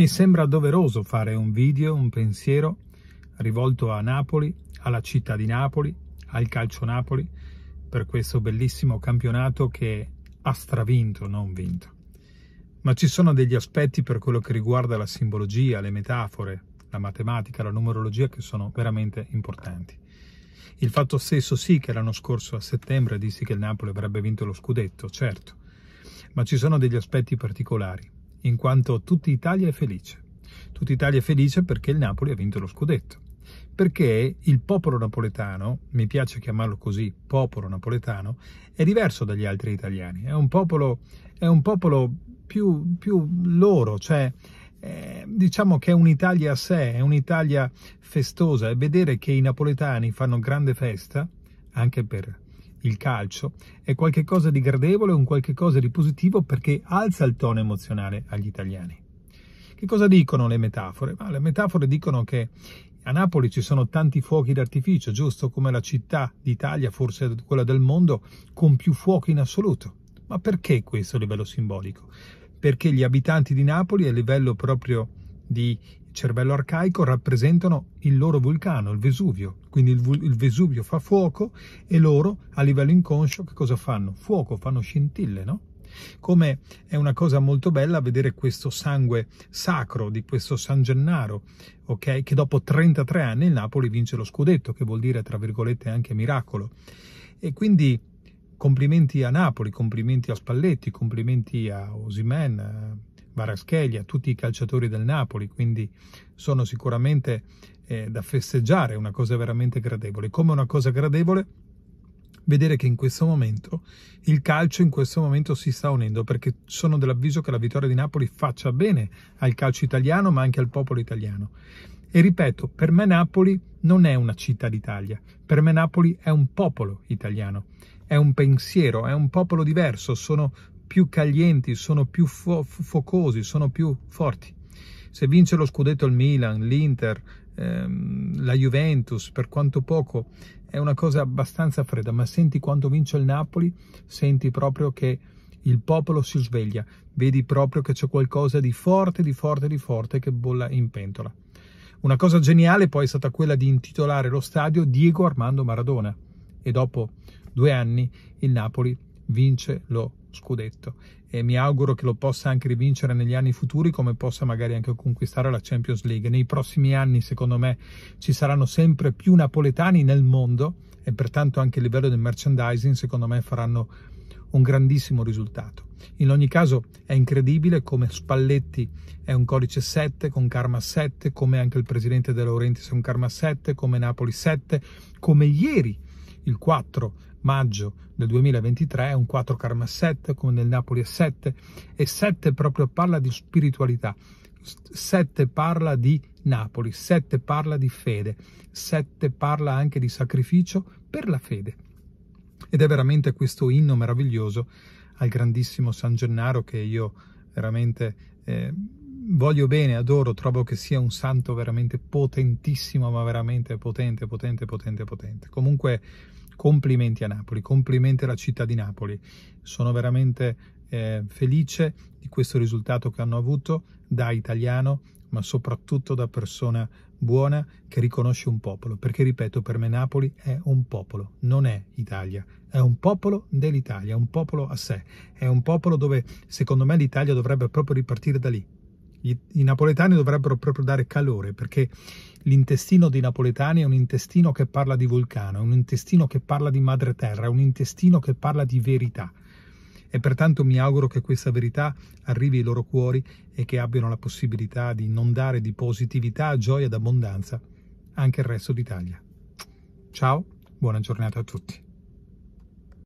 Mi sembra doveroso fare un video, un pensiero rivolto a Napoli, alla città di Napoli, al calcio Napoli, per questo bellissimo campionato che ha stravinto, non vinto. Ma ci sono degli aspetti per quello che riguarda la simbologia, le metafore, la matematica, la numerologia che sono veramente importanti. Il fatto stesso sì che l'anno scorso a settembre dissi che il Napoli avrebbe vinto lo scudetto, certo, ma ci sono degli aspetti particolari in quanto tutta Italia è felice. Tutta Italia è felice perché il Napoli ha vinto lo scudetto. Perché il popolo napoletano, mi piace chiamarlo così, popolo napoletano, è diverso dagli altri italiani. È un popolo, è un popolo più, più loro, cioè eh, diciamo che è un'Italia a sé, è un'Italia festosa e vedere che i napoletani fanno grande festa, anche per il calcio è qualcosa di gradevole, un qualcosa di positivo perché alza il tono emozionale agli italiani. Che cosa dicono le metafore? Ma le metafore dicono che a Napoli ci sono tanti fuochi d'artificio, giusto come la città d'Italia, forse quella del mondo, con più fuochi in assoluto. Ma perché questo a livello simbolico? Perché gli abitanti di Napoli a livello proprio di cervello arcaico rappresentano il loro vulcano, il Vesuvio. Quindi il, il, Vesuvio fa fuoco e loro a livello inconscio che cosa fanno? Fuoco, fanno scintille, no? Come è una cosa molto bella vedere questo sangue sacro di questo San Gennaro, ok? Che dopo 33 anni il Napoli vince lo scudetto, che vuol dire tra virgolette anche miracolo. E quindi complimenti a Napoli, complimenti a Spalletti, complimenti a Osimen, Varascheglia, tutti i calciatori del Napoli, quindi sono sicuramente eh, da festeggiare, una cosa veramente gradevole. Come una cosa gradevole vedere che in questo momento il calcio in questo momento si sta unendo perché sono dell'avviso che la vittoria di Napoli faccia bene al calcio italiano ma anche al popolo italiano. E ripeto, per me Napoli non è una città d'Italia, per me Napoli è un popolo italiano, è un pensiero, è un popolo diverso, sono più caglienti, sono più fo- focosi, sono più forti. Se vince lo scudetto il Milan, l'Inter, ehm, la Juventus, per quanto poco, è una cosa abbastanza fredda, ma senti quando vince il Napoli, senti proprio che il popolo si sveglia, vedi proprio che c'è qualcosa di forte, di forte, di forte che bolla in pentola. Una cosa geniale poi è stata quella di intitolare lo stadio Diego Armando Maradona e dopo due anni il Napoli vince lo scudetto e mi auguro che lo possa anche rivincere negli anni futuri come possa magari anche conquistare la Champions League. Nei prossimi anni secondo me ci saranno sempre più napoletani nel mondo e pertanto anche a livello del merchandising secondo me faranno un grandissimo risultato. In ogni caso è incredibile come Spalletti è un codice 7 con Karma 7, come anche il presidente De Laurentiis è un Karma 7, come Napoli 7, come ieri il 4 maggio del 2023, un 4 Karma 7 come nel Napoli a 7 e 7 proprio parla di spiritualità, 7 parla di Napoli, 7 parla di fede, 7 parla anche di sacrificio per la fede. Ed è veramente questo inno meraviglioso al grandissimo San Gennaro che io veramente eh, voglio bene, adoro, trovo che sia un santo veramente potentissimo, ma veramente potente, potente, potente, potente. Comunque complimenti a Napoli, complimenti alla città di Napoli. Sono veramente eh, felice di questo risultato che hanno avuto da italiano, ma soprattutto da persona buona che riconosce un popolo, perché ripeto, per me Napoli è un popolo, non è Italia, è un popolo dell'Italia, un popolo a sé, è un popolo dove secondo me l'Italia dovrebbe proprio ripartire da lì, i napoletani dovrebbero proprio dare calore perché l'intestino dei napoletani è un intestino che parla di vulcano, è un intestino che parla di madre terra, è un intestino che parla di verità. E pertanto mi auguro che questa verità arrivi ai loro cuori e che abbiano la possibilità di inondare di positività, gioia ed abbondanza anche il resto d'Italia. Ciao, buona giornata a tutti.